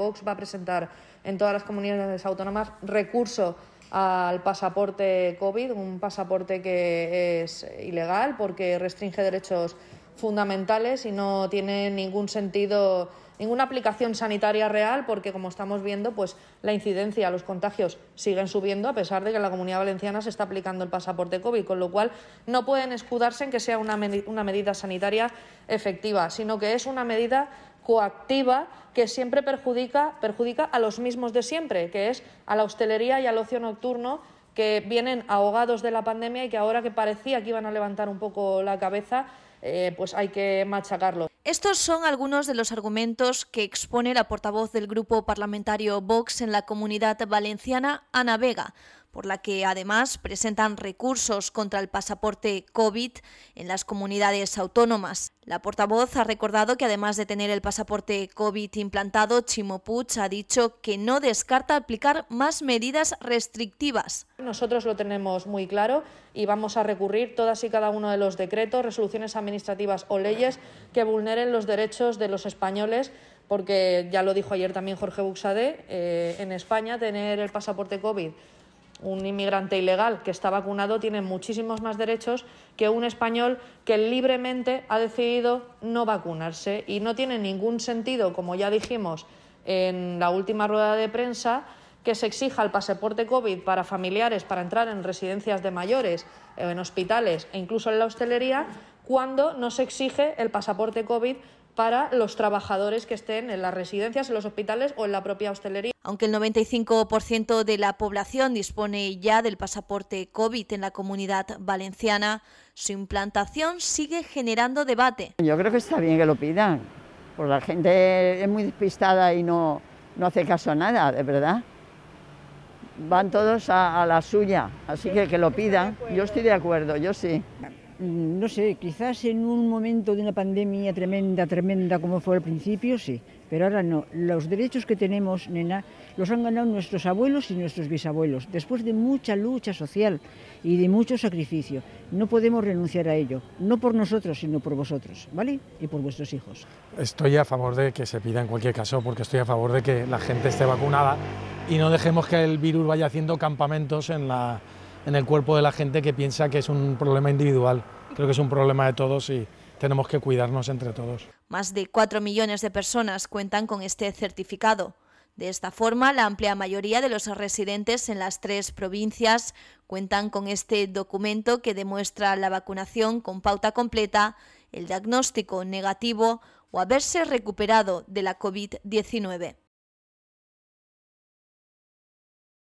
Vox va a presentar en todas las comunidades autónomas recurso al pasaporte COVID, un pasaporte que es ilegal porque restringe derechos fundamentales y no tiene ningún sentido, ninguna aplicación sanitaria real, porque como estamos viendo, pues la incidencia, los contagios siguen subiendo a pesar de que la Comunidad Valenciana se está aplicando el pasaporte COVID, con lo cual no pueden escudarse en que sea una, una medida sanitaria efectiva, sino que es una medida coactiva que siempre perjudica, a los mismos de siempre, que es a la hostelería y al ocio nocturno que vienen ahogados de la pandemia y que ahora que parecía que iban a levantar un poco la cabeza, eh, pues hay que machacarlo. Estos son algunos de los argumentos que expone la portavoz del grupo parlamentario Vox en la comunidad valenciana, Ana Vega por la que además presentan recursos contra el pasaporte COVID en las comunidades autónomas. La portavoz ha recordado que además de tener el pasaporte COVID implantado, Chimopuch ha dicho que no descarta aplicar más medidas restrictivas. Nosotros lo tenemos muy claro y vamos a recurrir todas y cada uno de los decretos, resoluciones administrativas o leyes que vulneren los derechos de los españoles porque ya lo dijo ayer también Jorge Buxade, eh, en España tener el pasaporte COVID un inmigrante ilegal que está vacunado tiene muchísimos más derechos que un español que libremente ha decidido no vacunarse y no tiene ningún sentido, como ya dijimos en la última rueda de prensa, que se exija el pasaporte COVID para familiares para entrar en residencias de mayores, en hospitales e incluso en la hostelería, cuando no se exige el pasaporte COVID para los trabajadores que estén en las residencias, en los hospitales o en la propia hostelería. Aunque el 95% de la población dispone ya del pasaporte COVID en la comunidad valenciana, su implantación sigue generando debate. Yo creo que está bien que lo pidan, porque la gente es muy despistada y no, no hace caso a nada, de verdad. Van todos a, a la suya, así que que lo pidan. Yo estoy de acuerdo, yo sí. Mm, no sé, quizás en un momento de una pandemia tremenda, tremenda como fue al principio, sí, pero ahora no. Los derechos que tenemos, nena, los han ganado nuestros abuelos y nuestros bisabuelos, después de mucha lucha social y de mucho sacrificio. No podemos renunciar a ello, no por nosotros, sino por vosotros, ¿vale? Y por vuestros hijos. Estoy a favor de que se pida en cualquier caso, porque estoy a favor de que la gente esté vacunada y no dejemos que el virus vaya haciendo campamentos en la en el cuerpo de la gente que piensa que es un problema individual. Creo que es un problema de todos y tenemos que cuidarnos entre todos. Más de 4 millones de personas cuentan con este certificado. De esta forma, la amplia mayoría de los residentes en las tres provincias cuentan con este documento que demuestra la vacunación con pauta completa, el diagnóstico negativo o haberse recuperado de la COVID-19.